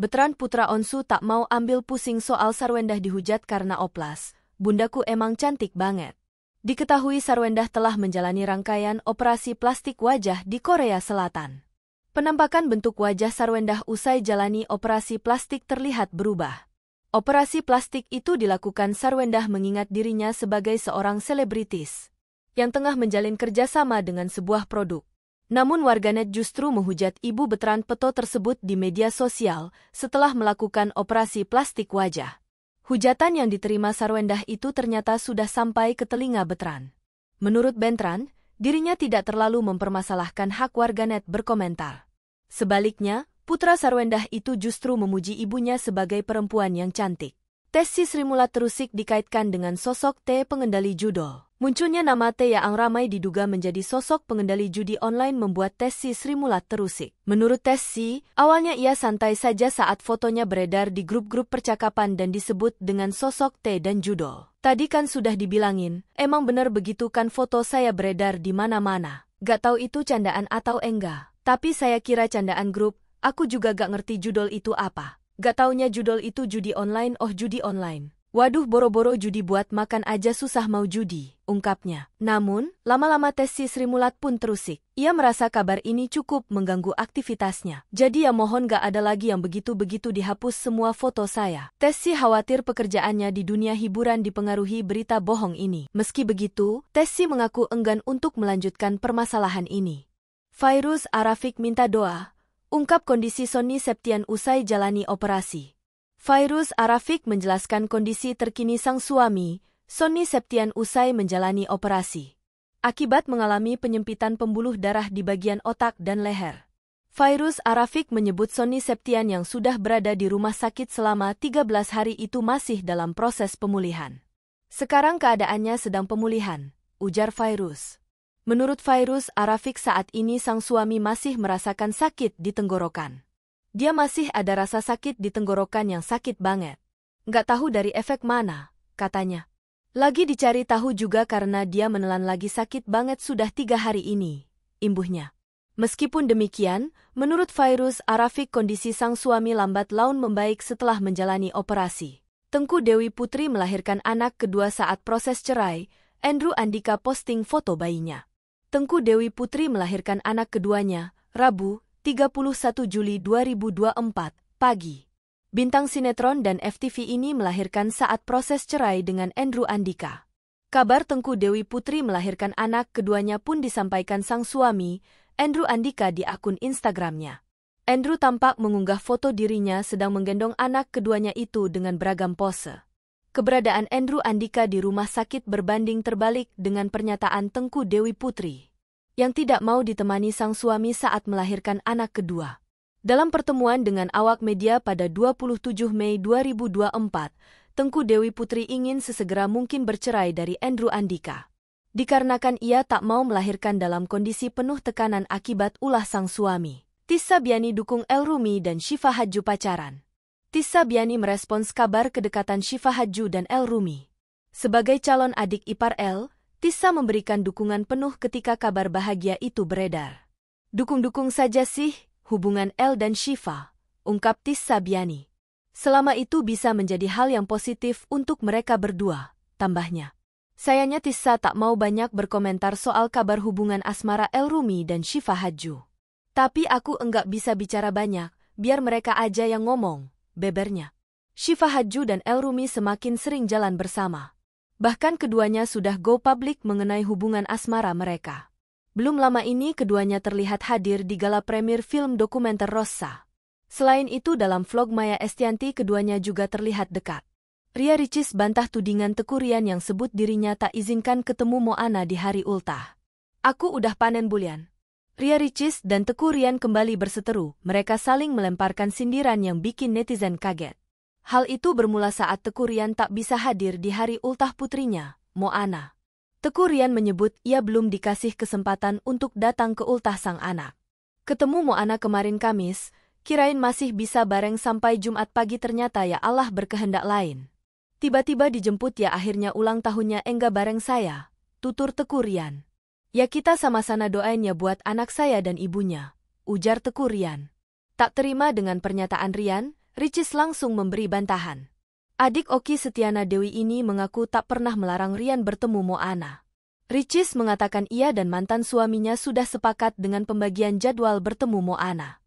Betran putra Onsu tak mau ambil pusing soal Sarwendah dihujat karena oplas. Bundaku emang cantik banget. Diketahui Sarwendah telah menjalani rangkaian operasi plastik wajah di Korea Selatan. Penampakan bentuk wajah Sarwendah usai jalani operasi plastik terlihat berubah. Operasi plastik itu dilakukan Sarwendah mengingat dirinya sebagai seorang selebritis yang tengah menjalin kerjasama dengan sebuah produk. Namun warganet justru menghujat ibu Betran Peto tersebut di media sosial setelah melakukan operasi plastik wajah. Hujatan yang diterima Sarwendah itu ternyata sudah sampai ke telinga Betran. Menurut Bentran, dirinya tidak terlalu mempermasalahkan hak warganet berkomentar. Sebaliknya, putra Sarwendah itu justru memuji ibunya sebagai perempuan yang cantik. Tesis Mula Terusik dikaitkan dengan sosok T pengendali judo. Munculnya nama T yang ramai diduga menjadi sosok pengendali judi online membuat Sri Srimulat Terusik. Menurut Tesi, awalnya ia santai saja saat fotonya beredar di grup-grup percakapan dan disebut dengan sosok T dan judo. Tadi kan sudah dibilangin, emang bener begitu kan foto saya beredar di mana-mana. Gak tahu itu candaan atau enggak, tapi saya kira candaan grup, aku juga gak ngerti judul itu apa. Gak taunya judul itu judi online oh judi online. Waduh boro-boro judi buat makan aja susah mau judi, ungkapnya. Namun, lama-lama tes si Sri Mulat pun terusik. Ia merasa kabar ini cukup mengganggu aktivitasnya. Jadi ya mohon gak ada lagi yang begitu-begitu dihapus semua foto saya. Tes si khawatir pekerjaannya di dunia hiburan dipengaruhi berita bohong ini. Meski begitu, tes si mengaku enggan untuk melanjutkan permasalahan ini. Virus Arafik minta doa ungkap kondisi Sony Septian usai jalani operasi. Virus Arafik menjelaskan kondisi terkini sang suami, Sony Septian usai menjalani operasi. Akibat mengalami penyempitan pembuluh darah di bagian otak dan leher. Virus Arafik menyebut Sony Septian yang sudah berada di rumah sakit selama 13 hari itu masih dalam proses pemulihan. Sekarang keadaannya sedang pemulihan, ujar Virus. Menurut Virus Arafik saat ini sang suami masih merasakan sakit di tenggorokan. Dia masih ada rasa sakit di tenggorokan yang sakit banget. Nggak tahu dari efek mana, katanya. Lagi dicari tahu juga karena dia menelan lagi sakit banget sudah tiga hari ini, imbuhnya. Meskipun demikian, menurut Virus Arafik kondisi sang suami lambat laun membaik setelah menjalani operasi. Tengku Dewi Putri melahirkan anak kedua saat proses cerai, Andrew Andika posting foto bayinya. Tengku Dewi Putri melahirkan anak keduanya, Rabu, 31 Juli 2024, pagi. Bintang sinetron dan FTV ini melahirkan saat proses cerai dengan Andrew Andika. Kabar Tengku Dewi Putri melahirkan anak keduanya pun disampaikan sang suami, Andrew Andika di akun Instagramnya. Andrew tampak mengunggah foto dirinya sedang menggendong anak keduanya itu dengan beragam pose keberadaan Andrew Andika di rumah sakit berbanding terbalik dengan pernyataan Tengku Dewi Putri yang tidak mau ditemani sang suami saat melahirkan anak kedua. Dalam pertemuan dengan awak media pada 27 Mei 2024, Tengku Dewi Putri ingin sesegera mungkin bercerai dari Andrew Andika. Dikarenakan ia tak mau melahirkan dalam kondisi penuh tekanan akibat ulah sang suami. Tisa Biani dukung El Rumi dan Syifa Haju pacaran. Tisa Biani merespons kabar kedekatan Syifa Haju dan El Rumi. Sebagai calon adik ipar El, Tisa memberikan dukungan penuh ketika kabar bahagia itu beredar. Dukung-dukung saja sih hubungan El dan Syifa, ungkap Tisa Biani. Selama itu bisa menjadi hal yang positif untuk mereka berdua, tambahnya. Sayangnya Tisa tak mau banyak berkomentar soal kabar hubungan asmara El Rumi dan Syifa Haju. Tapi aku enggak bisa bicara banyak, biar mereka aja yang ngomong, bebernya. Shiva Hajju dan El Rumi semakin sering jalan bersama. Bahkan keduanya sudah go public mengenai hubungan asmara mereka. Belum lama ini keduanya terlihat hadir di gala premier film dokumenter Rossa. Selain itu dalam vlog Maya Estianti keduanya juga terlihat dekat. Ria Ricis bantah tudingan Tekurian yang sebut dirinya tak izinkan ketemu Moana di hari ultah. Aku udah panen bulian. Ria Ricis dan Teku Rian kembali berseteru, mereka saling melemparkan sindiran yang bikin netizen kaget. Hal itu bermula saat Teku Rian tak bisa hadir di hari ultah putrinya, Moana. Teku Rian menyebut ia belum dikasih kesempatan untuk datang ke ultah sang anak. Ketemu Moana kemarin Kamis, kirain masih bisa bareng sampai Jumat pagi ternyata ya Allah berkehendak lain. Tiba-tiba dijemput ya akhirnya ulang tahunnya enggak bareng saya, tutur Teku Rian. Ya kita sama-sama doain ya buat anak saya dan ibunya, ujar Teku Rian. Tak terima dengan pernyataan Rian, Ricis langsung memberi bantahan. Adik Oki Setiana Dewi ini mengaku tak pernah melarang Rian bertemu Moana. Ricis mengatakan ia dan mantan suaminya sudah sepakat dengan pembagian jadwal bertemu Moana.